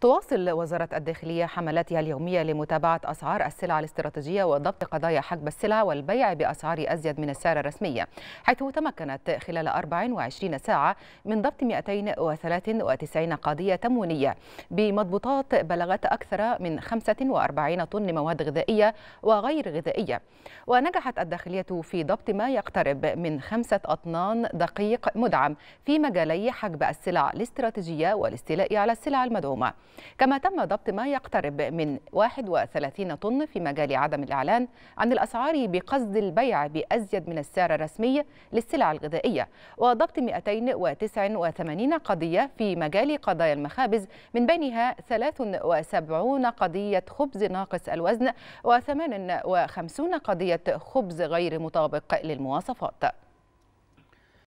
تواصل وزارة الداخلية حملاتها اليومية لمتابعة أسعار السلع الاستراتيجية وضبط قضايا حجب السلع والبيع بأسعار أزيد من السعر الرسمي حيث تمكنت خلال 24 ساعة من ضبط 293 قضية تموينية بمضبوطات بلغت أكثر من 45 طن مواد غذائية وغير غذائية ونجحت الداخلية في ضبط ما يقترب من خمسة أطنان دقيق مدعم في مجالي حجب السلع الاستراتيجية والاستيلاء على السلع المدعومة كما تم ضبط ما يقترب من 31 طن في مجال عدم الإعلان عن الأسعار بقصد البيع بأزيد من السعر الرسمي للسلع الغذائية وضبط 289 قضية في مجال قضايا المخابز من بينها 73 قضية خبز ناقص الوزن و58 قضية خبز غير مطابق للمواصفات